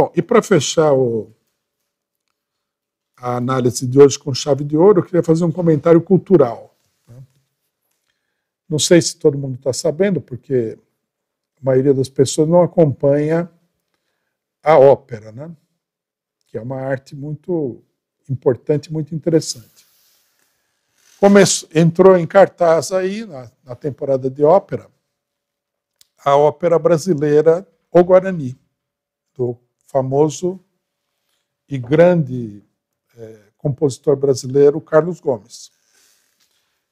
Bom, e para fechar o, a análise de hoje com chave de ouro, eu queria fazer um comentário cultural. Né? Não sei se todo mundo está sabendo, porque a maioria das pessoas não acompanha a ópera, né? que é uma arte muito importante, muito interessante. Começou, entrou em cartaz aí, na, na temporada de ópera, a ópera brasileira O Guarani, do famoso e grande é, compositor brasileiro Carlos Gomes.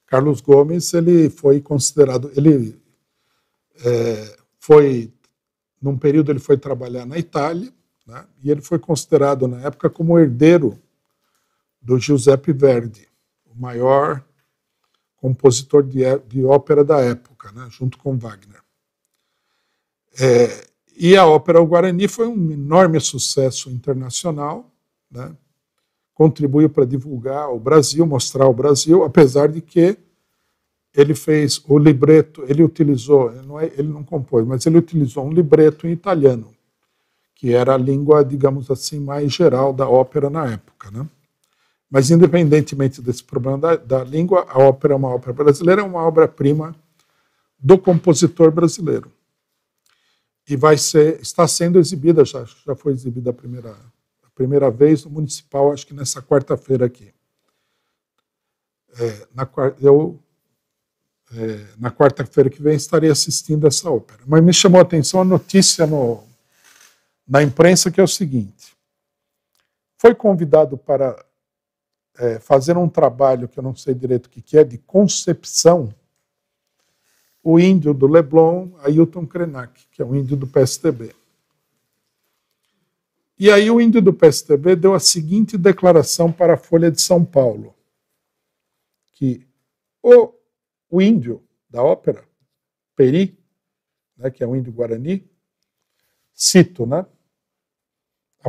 Carlos Gomes ele foi considerado, ele é, foi num período ele foi trabalhar na Itália né, e ele foi considerado na época como herdeiro do Giuseppe Verdi, o maior compositor de, de ópera da época, né, junto com Wagner. É, e a Ópera O Guarani foi um enorme sucesso internacional, né? contribuiu para divulgar o Brasil, mostrar o Brasil, apesar de que ele fez o libreto, ele utilizou, não é, ele não compôs, mas ele utilizou um libreto em italiano, que era a língua, digamos assim, mais geral da ópera na época. Né? Mas, independentemente desse problema da, da língua, a ópera é uma ópera brasileira, é uma obra-prima do compositor brasileiro e vai ser, está sendo exibida já, já foi exibida a primeira, a primeira vez no municipal, acho que nessa quarta-feira aqui. É, na, eu é, na quarta-feira que vem estarei assistindo essa ópera. Mas me chamou a atenção a notícia no, na imprensa que é o seguinte: foi convidado para é, fazer um trabalho que eu não sei direito o que, que é de concepção o índio do Leblon, Ailton Krenak, que é um índio do PSTB. E aí o índio do PSTB deu a seguinte declaração para a Folha de São Paulo, que o, o índio da ópera, Peri, né, que é um índio guarani, cito, né?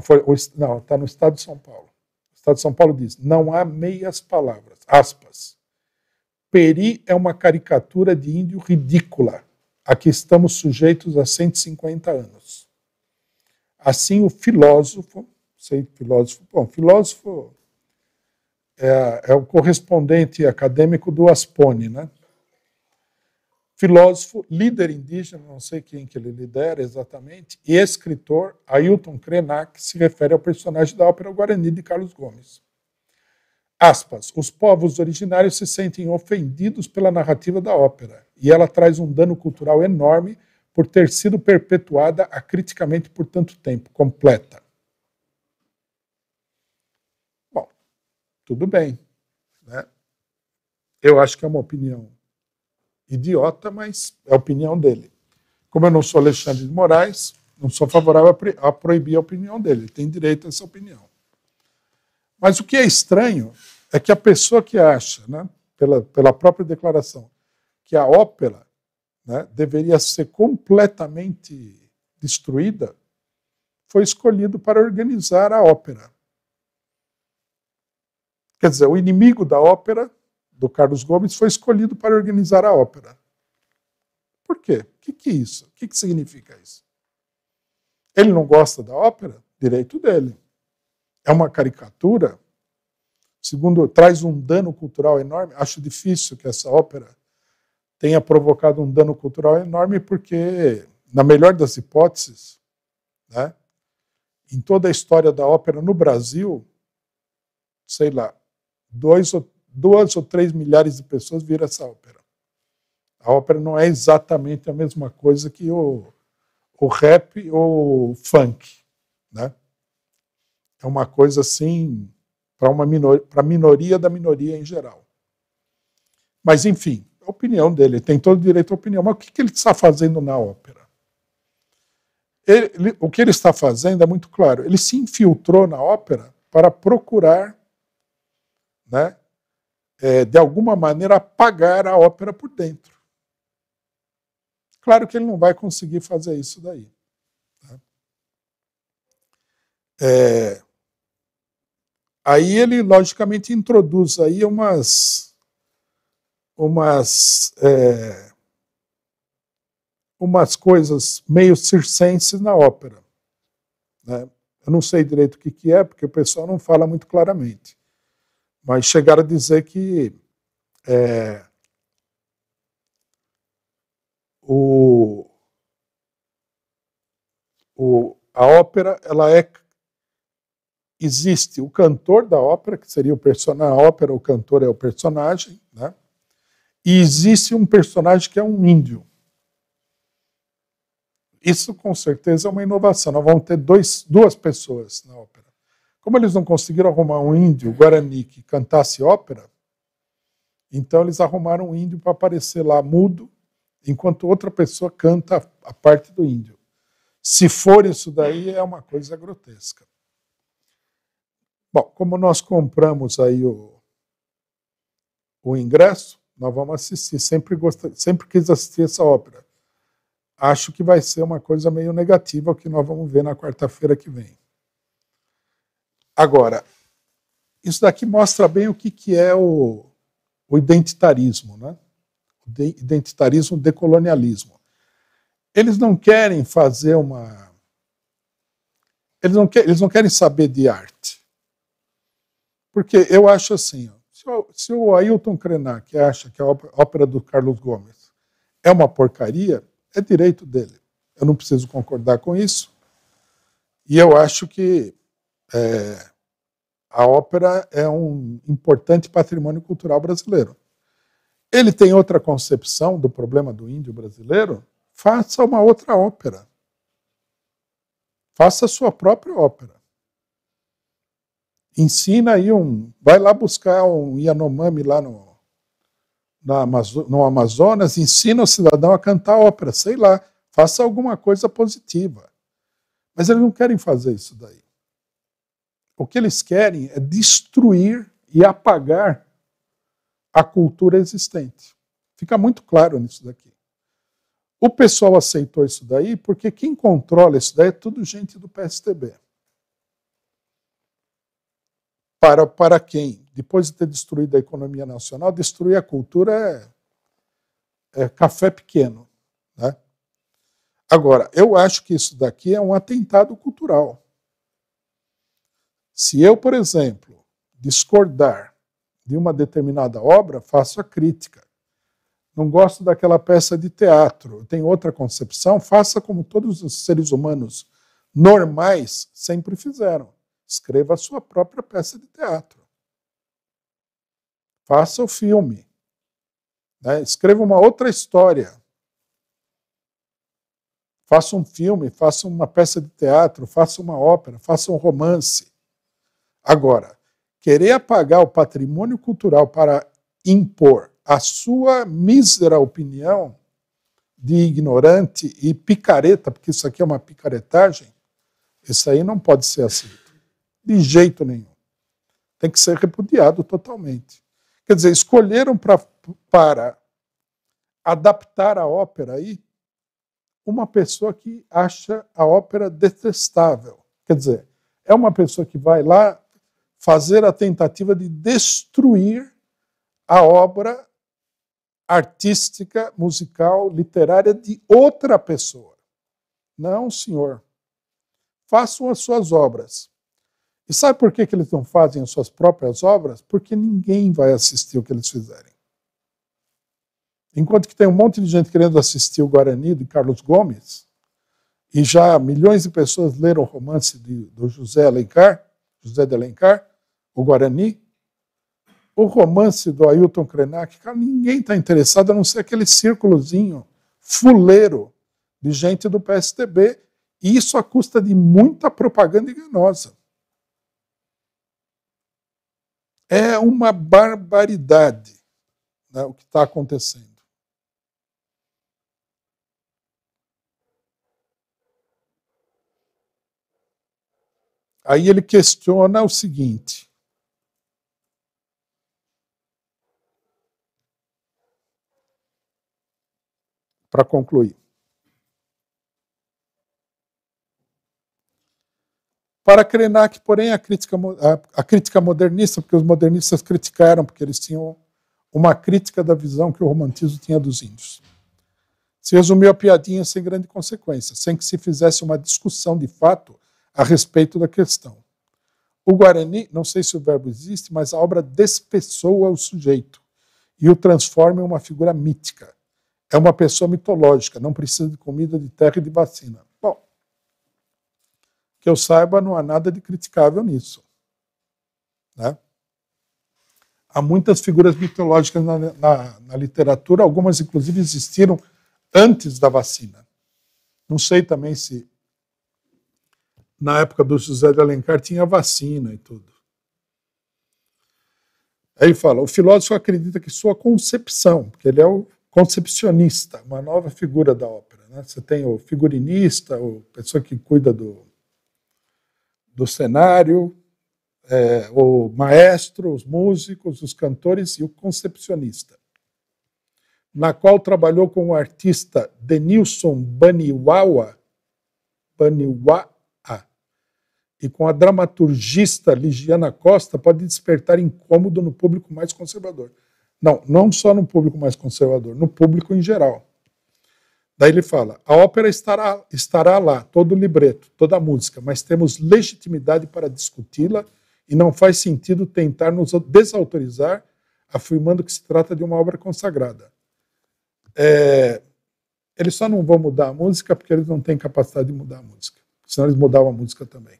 Folha, o, não, está no Estado de São Paulo. O Estado de São Paulo diz, não há meias palavras, aspas. Peri é uma caricatura de índio ridícula, a que estamos sujeitos há 150 anos. Assim, o filósofo, sei filósofo, bom, filósofo é, é o correspondente acadêmico do Aspone, né? Filósofo, líder indígena, não sei quem que ele lidera exatamente, e escritor, Ailton Krenak, se refere ao personagem da ópera Guarani de Carlos Gomes. Aspas, os povos originários se sentem ofendidos pela narrativa da ópera, e ela traz um dano cultural enorme por ter sido perpetuada acriticamente por tanto tempo, completa. Bom, tudo bem. Né? Eu acho que é uma opinião idiota, mas é a opinião dele. Como eu não sou Alexandre de Moraes, não sou favorável a proibir a opinião dele, ele tem direito a essa opinião. Mas o que é estranho é que a pessoa que acha, né, pela, pela própria declaração, que a ópera né, deveria ser completamente destruída, foi escolhido para organizar a ópera. Quer dizer, o inimigo da ópera, do Carlos Gomes, foi escolhido para organizar a ópera. Por quê? O que, que é isso? O que, que significa isso? Ele não gosta da ópera? Direito dele é uma caricatura, segundo, traz um dano cultural enorme. Acho difícil que essa ópera tenha provocado um dano cultural enorme, porque, na melhor das hipóteses, né, em toda a história da ópera no Brasil, sei lá, dois ou, duas ou três milhares de pessoas viram essa ópera. A ópera não é exatamente a mesma coisa que o, o rap ou o funk, né? é uma coisa assim para uma minor, para minoria da minoria em geral. Mas enfim, a opinião dele, ele tem todo o direito à opinião. Mas o que, que ele está fazendo na ópera? Ele, ele, o que ele está fazendo é muito claro. Ele se infiltrou na ópera para procurar, né, é, de alguma maneira, apagar a ópera por dentro. Claro que ele não vai conseguir fazer isso daí. Né? É, Aí ele, logicamente, introduz aí umas. umas. É, umas coisas meio circenses na ópera. Né? Eu não sei direito o que, que é, porque o pessoal não fala muito claramente. Mas chegaram a dizer que é, o, o, a ópera ela é existe o cantor da ópera, que seria o personagem, a ópera, o cantor é o personagem, né? e existe um personagem que é um índio. Isso com certeza é uma inovação. Nós vamos ter dois, duas pessoas na ópera. Como eles não conseguiram arrumar um índio guarani que cantasse ópera, então eles arrumaram um índio para aparecer lá mudo, enquanto outra pessoa canta a parte do índio. Se for isso daí, é uma coisa grotesca. Bom, como nós compramos aí o, o ingresso, nós vamos assistir. Sempre, gostei, sempre quis assistir essa ópera. Acho que vai ser uma coisa meio negativa o que nós vamos ver na quarta-feira que vem. Agora, isso daqui mostra bem o que, que é o, o identitarismo, né? O identitarismo, decolonialismo. Eles não querem fazer uma. Eles não, que, eles não querem saber de arte porque eu acho assim, se o Ailton Krenak acha que a ópera do Carlos Gomes é uma porcaria, é direito dele. Eu não preciso concordar com isso. E eu acho que é, a ópera é um importante patrimônio cultural brasileiro. Ele tem outra concepção do problema do índio brasileiro? Faça uma outra ópera. Faça a sua própria ópera. Ensina aí um. Vai lá buscar um Yanomami lá no, Amazo, no Amazonas, ensina o cidadão a cantar ópera, sei lá. Faça alguma coisa positiva. Mas eles não querem fazer isso daí. O que eles querem é destruir e apagar a cultura existente. Fica muito claro nisso daqui. O pessoal aceitou isso daí porque quem controla isso daí é tudo gente do PSTB para, para quem, depois de ter destruído a economia nacional, destruir a cultura é, é café pequeno. Né? Agora, eu acho que isso daqui é um atentado cultural. Se eu, por exemplo, discordar de uma determinada obra, faço a crítica. Não gosto daquela peça de teatro, tenho outra concepção, faça como todos os seres humanos normais sempre fizeram. Escreva a sua própria peça de teatro. Faça o filme. Né? Escreva uma outra história. Faça um filme, faça uma peça de teatro, faça uma ópera, faça um romance. Agora, querer apagar o patrimônio cultural para impor a sua mísera opinião de ignorante e picareta, porque isso aqui é uma picaretagem, isso aí não pode ser assim. De jeito nenhum. Tem que ser repudiado totalmente. Quer dizer, escolheram pra, para adaptar a ópera aí uma pessoa que acha a ópera detestável. Quer dizer, é uma pessoa que vai lá fazer a tentativa de destruir a obra artística, musical, literária de outra pessoa. Não, senhor. Façam as suas obras, e sabe por que, que eles não fazem as suas próprias obras? Porque ninguém vai assistir o que eles fizerem. Enquanto que tem um monte de gente querendo assistir o Guarani de Carlos Gomes, e já milhões de pessoas leram o romance de, do José Alencar, José de Alencar, o Guarani, o romance do Ailton Krenak, cara, ninguém está interessado a não ser aquele círculozinho fuleiro de gente do PSTB, e isso à custa de muita propaganda enganosa. É uma barbaridade né, o que está acontecendo. Aí ele questiona o seguinte: para concluir. Para Krenak, porém, a crítica, a, a crítica modernista, porque os modernistas criticaram, porque eles tinham uma crítica da visão que o romantismo tinha dos índios. Se resumiu a piadinha sem grande consequência, sem que se fizesse uma discussão de fato a respeito da questão. O Guarani, não sei se o verbo existe, mas a obra despessoa o sujeito e o transforma em uma figura mítica. É uma pessoa mitológica, não precisa de comida, de terra e de vacina que eu saiba, não há nada de criticável nisso. Né? Há muitas figuras mitológicas na, na, na literatura, algumas inclusive existiram antes da vacina. Não sei também se na época do José de Alencar tinha vacina e tudo. Aí ele fala: o filósofo acredita que sua concepção, porque ele é o concepcionista, uma nova figura da ópera. Né? Você tem o figurinista, a pessoa que cuida do, do cenário, é, o maestro, os músicos, os cantores e o concepcionista, na qual trabalhou com o artista Denilson Baniwawa, e com a dramaturgista Ligiana Costa, pode despertar incômodo no público mais conservador. Não, não só no público mais conservador, no público em geral. Daí ele fala: a ópera estará, estará lá, todo o libreto, toda a música, mas temos legitimidade para discuti-la e não faz sentido tentar nos desautorizar afirmando que se trata de uma obra consagrada. É, eles só não vão mudar a música porque eles não têm capacidade de mudar a música, senão eles mudavam a música também.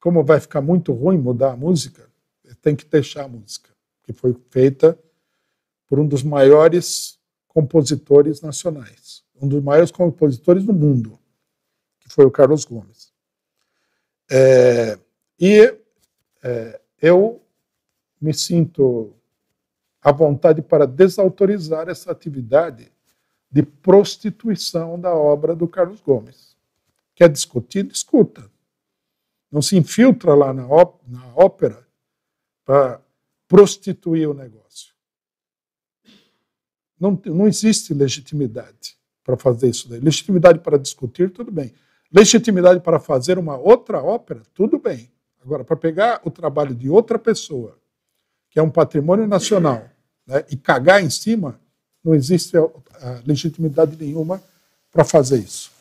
Como vai ficar muito ruim mudar a música, tem que deixar a música, que foi feita por um dos maiores compositores nacionais, um dos maiores compositores do mundo, que foi o Carlos Gomes. É, e é, eu me sinto à vontade para desautorizar essa atividade de prostituição da obra do Carlos Gomes. Quer discutir? Discuta. Não se infiltra lá na, ópera para prostituir o negócio. Não, não existe legitimidade para fazer isso daí. Legitimidade para discutir, tudo bem. Legitimidade para fazer uma outra ópera, tudo bem. Agora, para pegar o trabalho de outra pessoa, que é um patrimônio nacional, né, e cagar em cima, não existe a, a legitimidade nenhuma para fazer isso.